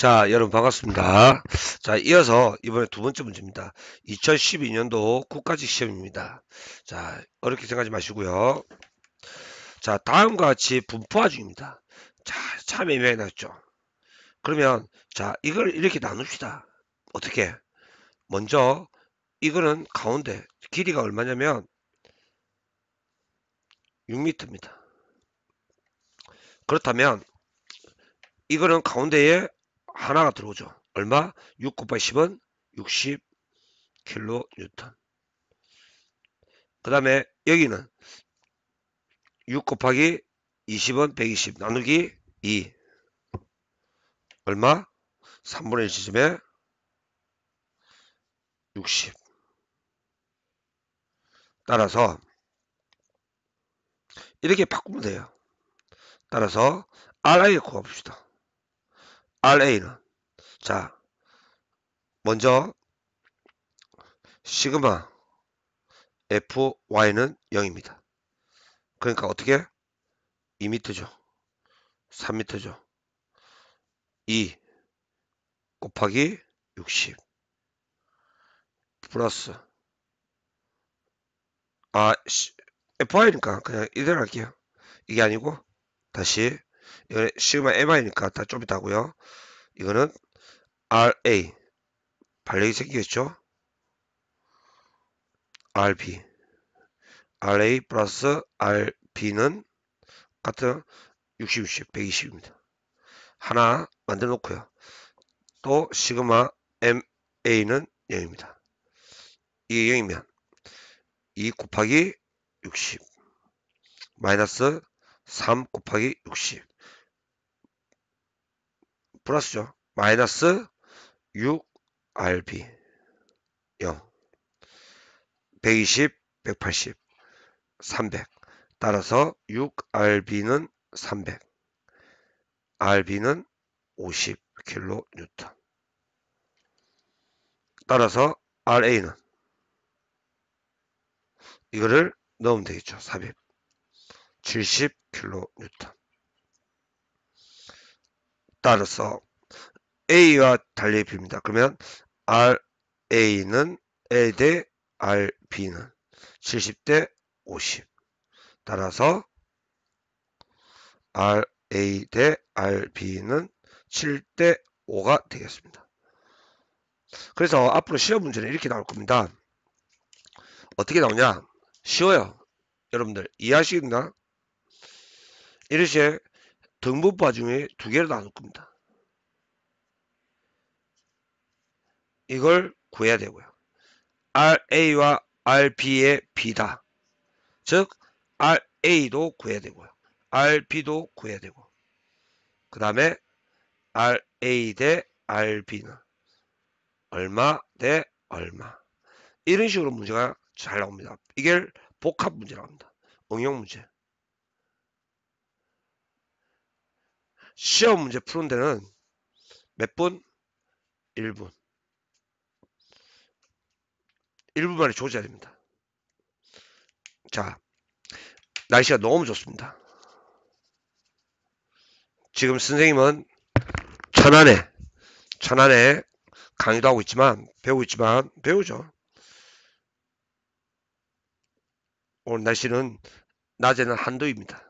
자, 여러분 반갑습니다. 자, 이어서 이번에 두 번째 문제입니다. 2012년도 국가직 시험입니다. 자, 어렵게 생각하지 마시고요. 자, 다음과 같이 분포화 중입니다. 자, 참 애매하게 나왔죠. 그러면 자, 이걸 이렇게 나눕시다. 어떻게? 먼저 이거는 가운데 길이가 얼마냐면 6m입니다. 그렇다면 이거는 가운데에 하나가 들어오죠. 얼마? 6 곱하기 10은 60kN. 그 다음에 여기는 6 곱하기 20은 120 나누기 2 얼마? 3분의 1 지점에 60 따라서 이렇게 바꾸면 돼요. 따라서 RI 구합시다. RA는 자 먼저 시그마 FY는 0입니다. 그러니까 어떻게 2m죠. 3m죠. 2 곱하기 60 플러스 아 FY니까 그냥 이대로 할게요. 이게 아니고 다시 시그마 MI니까 다좀 이따 고요 이거는 RA 발레기새끼겠죠 RB RA 플러스 RB는 같은 60, 60, 120입니다. 하나 만들어 놓고요. 또 시그마 MA는 0입니다. 이게 0이면 2 곱하기 60 마이너스 3 곱하기 60 플러스죠. 마이너스 6RB 0 120, 180, 300 따라서 6RB는 300 RB는 50kN 따라서 RA는 이거를 넣으면 되겠죠. 400 70kN 따라서 A와 달리 B입니다. 그러면 RA는 A 대 RB는 70 대 50. 따라서 RA 대 RB는 7 대 5가 되겠습니다. 그래서 앞으로 시험 문제는 이렇게 나올 겁니다. 어떻게 나오냐? 쉬워요. 여러분들 이해하시겠나? 이르시에 등분파 중에 두개를 나눌 겁니다. 이걸 구해야 되고요. RA와 RB의 B다. 즉 RA도 구해야 되고요. RB도 구해야 되고 그 다음에 RA 대 RB는 얼마 대 얼마 이런 식으로 문제가 잘 나옵니다. 이게 복합 문제라고 합니다. 응용 문제. 시험 문제 푸는 데는 몇 분? 1분. 1분 만에 조져야 됩니다. 자, 날씨가 너무 좋습니다. 지금 선생님은 천안에, 천안에 강의도 하고 있지만, 배우고 있지만, 배우죠. 오늘 날씨는, 낮에는 한도입니다.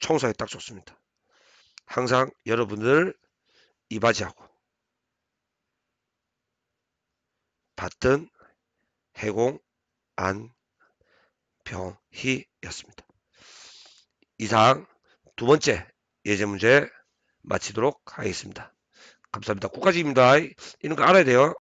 청소하기딱 좋습니다. 항상 여러분들 이바지하고 받던 해공 안병희였습니다. 이상 두 번째 예제 문제 마치도록 하겠습니다. 감사합니다. 국가직입니다. 이런 거 알아야 돼요.